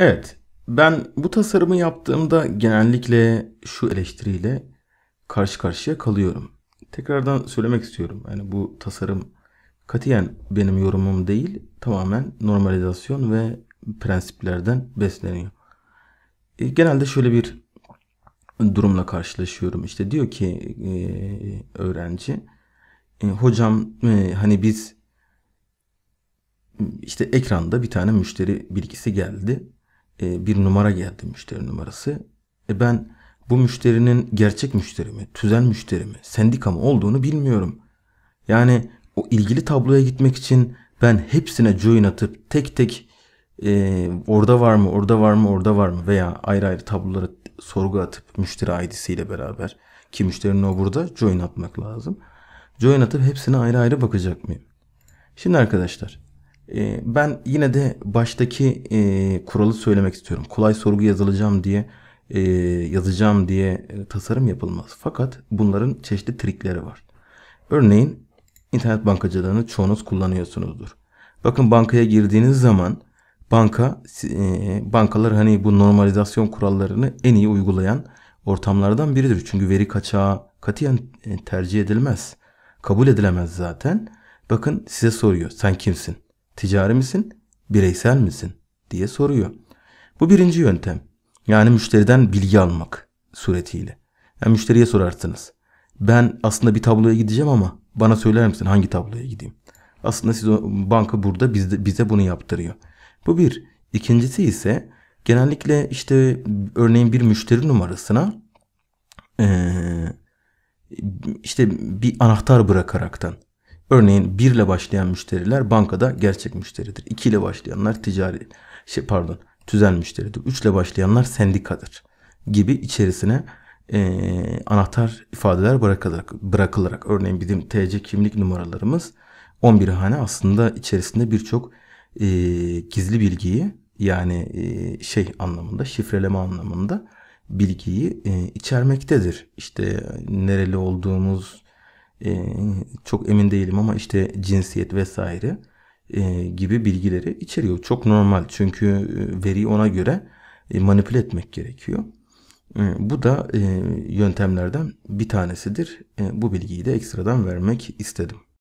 Evet. Ben bu tasarımı yaptığımda genellikle şu eleştiriyle karşı karşıya kalıyorum. Tekrardan söylemek istiyorum. Yani bu tasarım katiyen benim yorumum değil, tamamen normalizasyon ve prensiplerden besleniyor. E, genelde şöyle bir durumla karşılaşıyorum. İşte diyor ki e, öğrenci, e, hocam e, hani biz işte ekranda bir tane müşteri bilgisi geldi e, bir numara geldi müşteri numarası. E ben bu müşterinin gerçek müşteri mi, tüzel müşteri mi, sendika mı olduğunu bilmiyorum. Yani o ilgili tabloya gitmek için ben hepsine join atıp tek tek e, orada var mı, orada var mı, orada var mı veya ayrı ayrı tablolara sorgu atıp müşteri ID'siyle beraber ki müşterinin o burada join atmak lazım. Join atıp hepsine ayrı ayrı bakacak mıyım? Şimdi arkadaşlar ee, ben yine de baştaki e, kuralı söylemek istiyorum. Kolay sorgu yazılacağım diye e, yazacağım diye tasarım yapılmaz. Fakat bunların çeşitli trikleri var. Örneğin internet bankacılığını çoğunuz kullanıyorsunuzdur. Bakın bankaya girdiğiniz zaman banka e, bankalar hani bu normalizasyon kurallarını en iyi uygulayan ortamlardan biridir. Çünkü veri kaçağı katiyen tercih edilmez. Kabul edilemez zaten. Bakın size soruyor sen kimsin? Ticari misin? Bireysel misin? diye soruyor. Bu birinci yöntem. Yani müşteriden bilgi almak suretiyle. Yani müşteriye sorarsınız. Ben aslında bir tabloya gideceğim ama bana söyler misin hangi tabloya gideyim? Aslında siz o, banka burada bizde, bize bunu yaptırıyor. Bu bir. İkincisi ise genellikle işte örneğin bir müşteri numarasına ee, işte bir anahtar bırakaraktan Örneğin 1 ile başlayan müşteriler bankada gerçek müşteridir. 2 ile başlayanlar ticari şey pardon tüzel müşteridir. 3 ile başlayanlar sendikadır gibi içerisine e, anahtar ifadeler bırakılarak, bırakılarak örneğin bizim TC kimlik numaralarımız 11 hane aslında içerisinde birçok e, gizli bilgiyi yani e, şey anlamında şifreleme anlamında bilgiyi e, içermektedir. İşte nereli olduğumuz, e, çok emin değilim ama işte cinsiyet vesaire e, gibi bilgileri içeriyor. Çok normal çünkü e, veriyi ona göre e, manipüle etmek gerekiyor. E, bu da e, yöntemlerden bir tanesidir. E, bu bilgiyi de ekstradan vermek istedim.